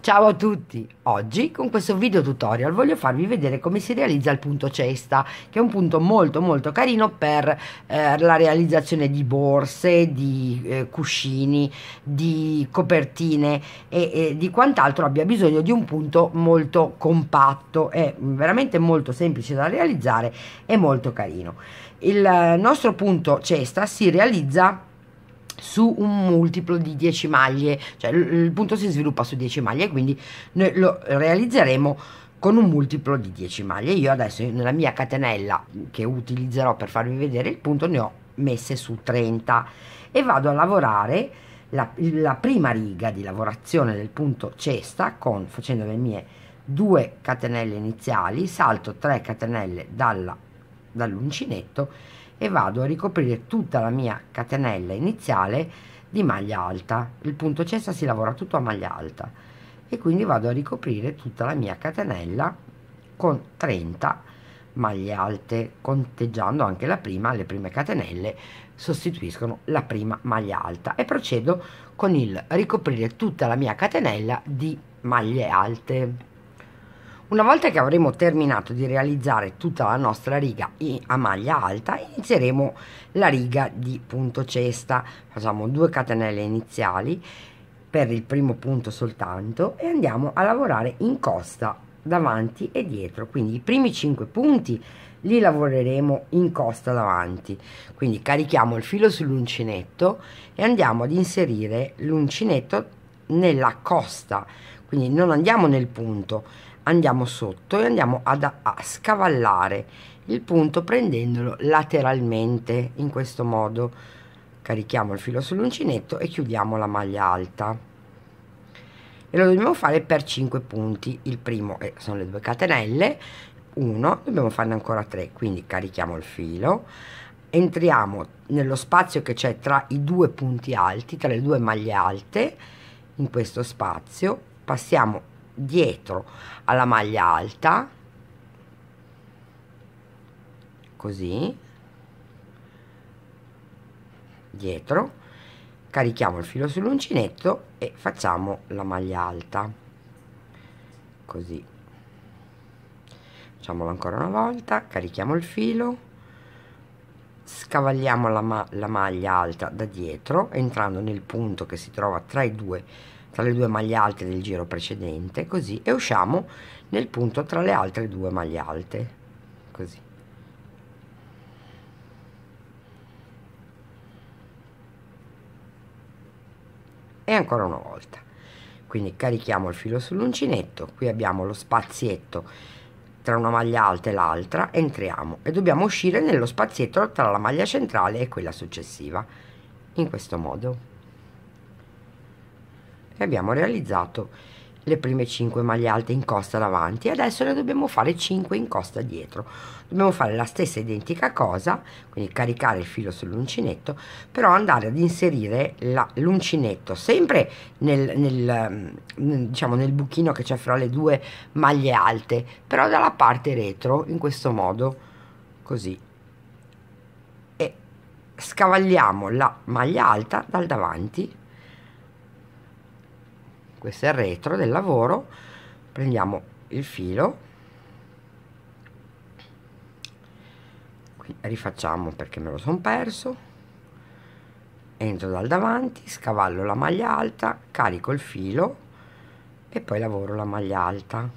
Ciao a tutti! Oggi con questo video tutorial voglio farvi vedere come si realizza il punto cesta che è un punto molto molto carino per eh, la realizzazione di borse, di eh, cuscini, di copertine e, e di quant'altro abbia bisogno di un punto molto compatto è veramente molto semplice da realizzare e molto carino il eh, nostro punto cesta si realizza su un multiplo di 10 maglie, cioè il punto si sviluppa su 10 maglie, quindi noi lo realizzeremo con un multiplo di 10 maglie. Io adesso nella mia catenella che utilizzerò per farvi vedere il punto ne ho messe su 30 e vado a lavorare la, la prima riga di lavorazione del punto cesta con, facendo le mie due catenelle iniziali, salto 3 catenelle dall'uncinetto dall e vado a ricoprire tutta la mia catenella iniziale di maglia alta il punto cessa si lavora tutto a maglia alta e quindi vado a ricoprire tutta la mia catenella con 30 maglie alte conteggiando anche la prima le prime catenelle sostituiscono la prima maglia alta e procedo con il ricoprire tutta la mia catenella di maglie alte una volta che avremo terminato di realizzare tutta la nostra riga a maglia alta, inizieremo la riga di punto cesta. Facciamo due catenelle iniziali per il primo punto soltanto e andiamo a lavorare in costa davanti e dietro. Quindi i primi 5 punti li lavoreremo in costa davanti. Quindi carichiamo il filo sull'uncinetto e andiamo ad inserire l'uncinetto nella costa. Quindi non andiamo nel punto andiamo sotto e andiamo ad, a scavallare il punto prendendolo lateralmente in questo modo carichiamo il filo sull'uncinetto e chiudiamo la maglia alta e lo dobbiamo fare per 5 punti il primo eh, sono le due catenelle 1 dobbiamo farne ancora 3 quindi carichiamo il filo entriamo nello spazio che c'è tra i due punti alti tra le due maglie alte in questo spazio passiamo dietro alla maglia alta così dietro carichiamo il filo sull'uncinetto e facciamo la maglia alta così facciamolo ancora una volta carichiamo il filo scavagliamo la, ma la maglia alta da dietro entrando nel punto che si trova tra i due tra le due maglie alte del giro precedente così e usciamo nel punto tra le altre due maglie alte così e ancora una volta quindi carichiamo il filo sull'uncinetto qui abbiamo lo spazietto tra una maglia alta e l'altra entriamo e dobbiamo uscire nello spazietto tra la maglia centrale e quella successiva in questo modo e abbiamo realizzato le prime 5 maglie alte in costa davanti e adesso ne dobbiamo fare 5 in costa dietro dobbiamo fare la stessa identica cosa quindi caricare il filo sull'uncinetto però andare ad inserire l'uncinetto sempre nel, nel, mm, diciamo nel buchino che c'è fra le due maglie alte però dalla parte retro in questo modo così e scavalliamo la maglia alta dal davanti questo è il retro del lavoro prendiamo il filo qui rifacciamo perché me lo sono perso entro dal davanti scavallo la maglia alta carico il filo e poi lavoro la maglia alta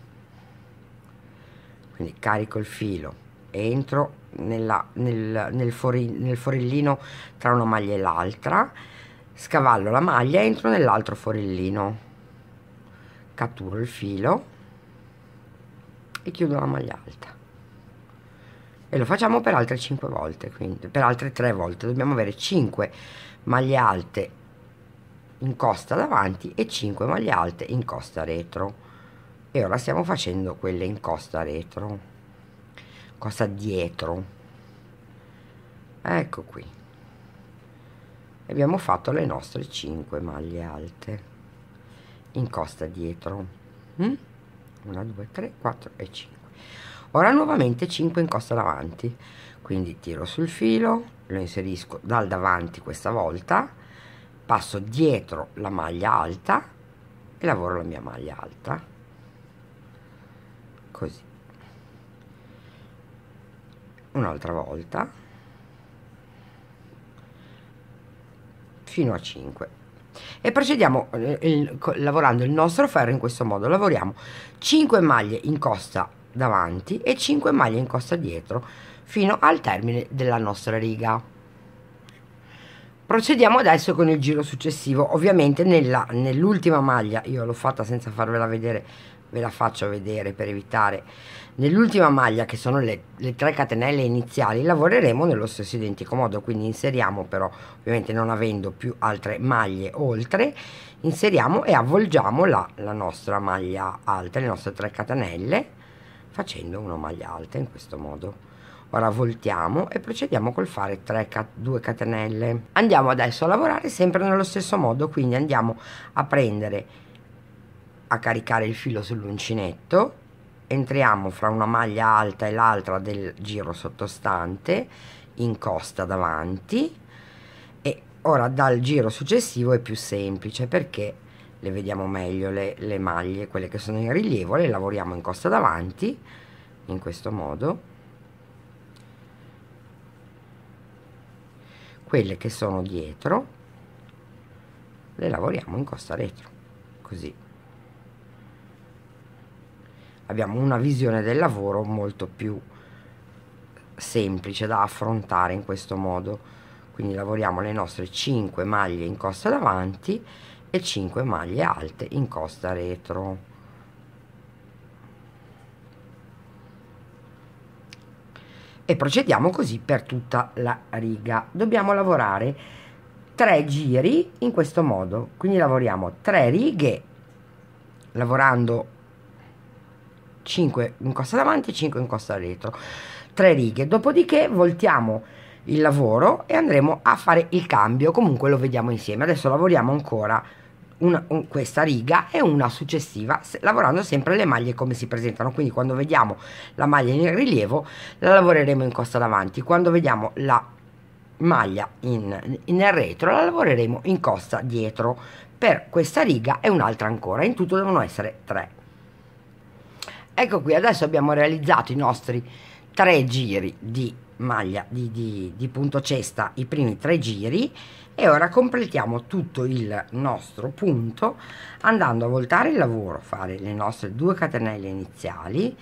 quindi carico il filo entro nella, nel, nel, fori, nel forellino tra una maglia e l'altra scavallo la maglia entro nell'altro forellino catturo il filo e chiudo la maglia alta e lo facciamo per altre 5 volte quindi per altre 3 volte dobbiamo avere 5 maglie alte in costa davanti e 5 maglie alte in costa retro e ora stiamo facendo quelle in costa retro costa dietro ecco qui abbiamo fatto le nostre 5 maglie alte in costa dietro 1 2 3 4 e 5 ora nuovamente 5 in costa davanti quindi tiro sul filo lo inserisco dal davanti questa volta passo dietro la maglia alta e lavoro la mia maglia alta così un'altra volta fino a 5 e procediamo eh, il, lavorando il nostro ferro in questo modo lavoriamo 5 maglie in costa davanti e 5 maglie in costa dietro fino al termine della nostra riga procediamo adesso con il giro successivo ovviamente nell'ultima maglia io l'ho fatta senza farvela vedere ve la faccio vedere per evitare nell'ultima maglia che sono le, le, tre catenelle iniziali lavoreremo nello stesso identico modo quindi inseriamo però ovviamente non avendo più altre maglie oltre inseriamo e avvolgiamo la, la nostra maglia alta le nostre tre catenelle facendo una maglia alta in questo modo ora voltiamo e procediamo col fare 3 2 catenelle andiamo adesso a lavorare sempre nello stesso modo quindi andiamo a prendere a caricare il filo sull'uncinetto entriamo fra una maglia alta e l'altra del giro sottostante in costa davanti e ora dal giro successivo è più semplice perché le vediamo meglio le, le maglie quelle che sono in rilievo le lavoriamo in costa davanti in questo modo quelle che sono dietro le lavoriamo in costa retro così abbiamo una visione del lavoro molto più semplice da affrontare in questo modo quindi lavoriamo le nostre 5 maglie in costa davanti e 5 maglie alte in costa retro e procediamo così per tutta la riga dobbiamo lavorare 3 giri in questo modo quindi lavoriamo 3 righe lavorando 5 in costa davanti e 5 in costa dietro, 3 righe, dopodiché voltiamo il lavoro e andremo a fare il cambio, comunque lo vediamo insieme, adesso lavoriamo ancora una, un, questa riga e una successiva se, lavorando sempre le maglie come si presentano quindi quando vediamo la maglia in rilievo la lavoreremo in costa davanti quando vediamo la maglia in, in retro la lavoreremo in costa dietro per questa riga e un'altra ancora in tutto devono essere tre Ecco qui, adesso abbiamo realizzato i nostri tre giri di maglia di, di, di punto cesta, i primi tre giri e ora completiamo tutto il nostro punto andando a voltare il lavoro, fare le nostre due catenelle iniziali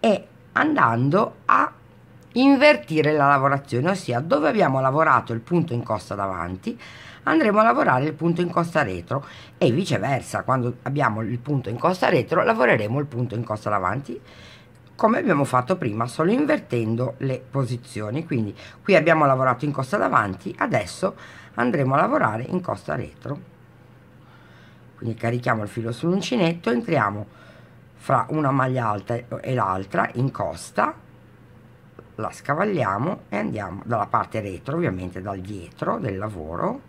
e andando a invertire la lavorazione, ossia dove abbiamo lavorato il punto in costa davanti andremo a lavorare il punto in costa retro e viceversa, quando abbiamo il punto in costa retro lavoreremo il punto in costa davanti come abbiamo fatto prima, solo invertendo le posizioni, quindi qui abbiamo lavorato in costa davanti, adesso andremo a lavorare in costa retro. Quindi carichiamo il filo sull'uncinetto, entriamo fra una maglia alta e l'altra in costa la scavalliamo e andiamo dalla parte retro ovviamente dal dietro del lavoro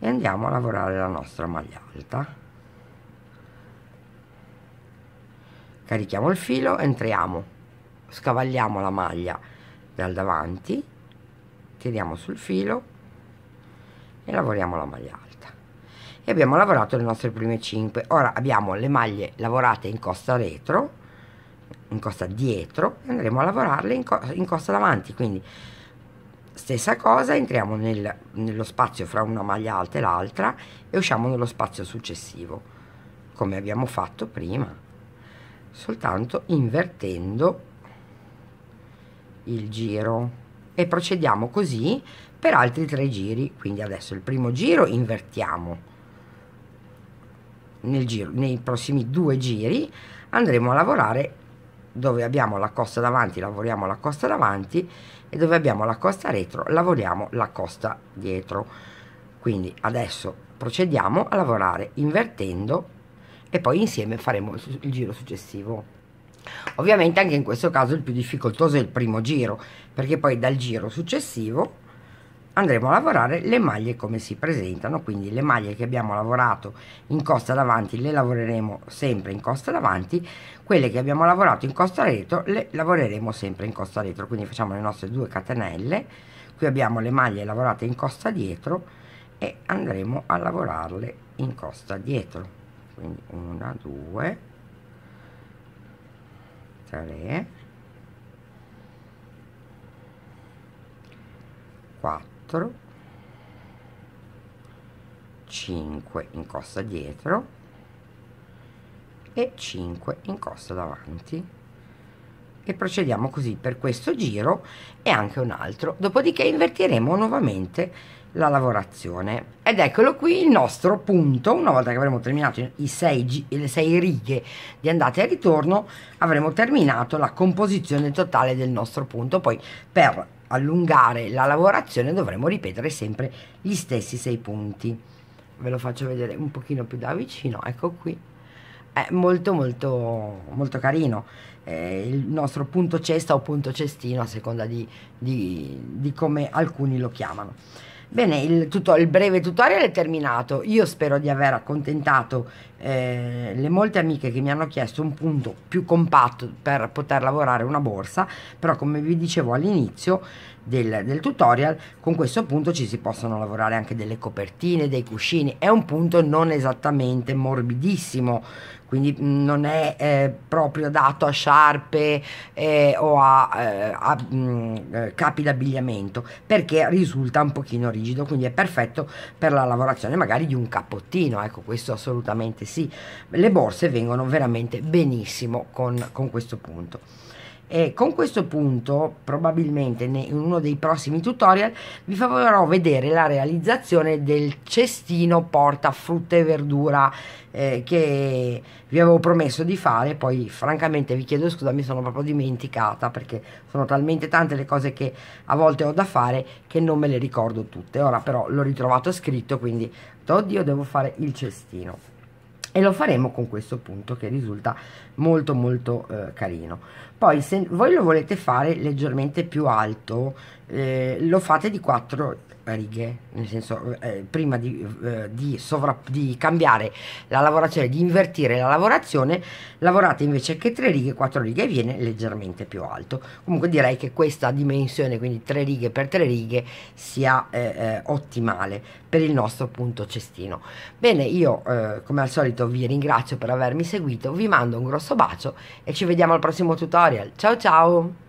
e andiamo a lavorare la nostra maglia alta carichiamo il filo entriamo scavalliamo la maglia dal davanti tiriamo sul filo e lavoriamo la maglia alta e abbiamo lavorato le nostre prime 5 ora abbiamo le maglie lavorate in costa retro in costa dietro e andremo a lavorarle in, co in costa davanti quindi stessa cosa entriamo nel, nello spazio fra una maglia alta e l'altra e usciamo nello spazio successivo come abbiamo fatto prima soltanto invertendo il giro e procediamo così per altri tre giri quindi adesso il primo giro invertiamo nel giro, nei prossimi due giri andremo a lavorare dove abbiamo la costa davanti lavoriamo la costa davanti e dove abbiamo la costa retro lavoriamo la costa dietro quindi adesso procediamo a lavorare invertendo e poi insieme faremo il, il giro successivo ovviamente anche in questo caso il più difficoltoso è il primo giro perché poi dal giro successivo andremo a lavorare le maglie come si presentano quindi le maglie che abbiamo lavorato in costa davanti le lavoreremo sempre in costa davanti quelle che abbiamo lavorato in costa retro le lavoreremo sempre in costa retro quindi facciamo le nostre due catenelle qui abbiamo le maglie lavorate in costa dietro e andremo a lavorarle in costa dietro quindi una, due, tre, quattro dietro 5 in costa dietro e 5 in costa davanti e procediamo così per questo giro e anche un altro dopodiché invertiremo nuovamente la lavorazione ed eccolo qui il nostro punto una volta che avremo terminato i sei, le 6 righe di andata e ritorno avremo terminato la composizione totale del nostro punto poi per allungare la lavorazione dovremo ripetere sempre gli stessi sei punti ve lo faccio vedere un pochino più da vicino ecco qui è molto molto molto carino eh, il nostro punto cesta o punto cestino a seconda di, di, di come alcuni lo chiamano Bene, il, tuto, il, breve tutorial è terminato. Io spero di aver accontentato eh, le molte amiche che mi hanno chiesto un punto più compatto per poter lavorare una borsa, però come vi dicevo all'inizio del, del tutorial, con questo punto ci si possono lavorare anche delle copertine, dei cuscini. È un punto non esattamente morbidissimo, quindi non è eh, proprio adatto a sciarpe eh, o a, eh, a mh, mm, eh, capi d'abbigliamento perché risulta un pochino rigido quindi è perfetto per la lavorazione magari di un cappottino ecco questo assolutamente sì le borse vengono veramente benissimo con, con questo punto e con questo punto, probabilmente in uno dei prossimi tutorial, vi farò vedere la realizzazione del cestino porta frutta e verdura eh, che vi avevo promesso di fare. Poi, francamente, vi chiedo scusa, mi sono proprio dimenticata perché sono talmente tante le cose che a volte ho da fare che non me le ricordo tutte. Ora però l'ho ritrovato scritto, quindi, oddio, devo fare il cestino e lo faremo con questo punto che risulta molto molto eh, carino poi se voi lo volete fare leggermente più alto eh, lo fate di 4 righe, nel senso eh, prima di, eh, di, sovra, di, cambiare la lavorazione, di invertire la lavorazione, lavorate invece che tre righe, quattro righe e viene leggermente più alto. Comunque direi che questa dimensione, quindi tre righe per tre righe, sia eh, eh ottimale per il nostro punto cestino. Bene, io eh, come al solito vi ringrazio per avermi seguito, vi mando un grosso bacio e ci vediamo al prossimo tutorial. Ciao ciao!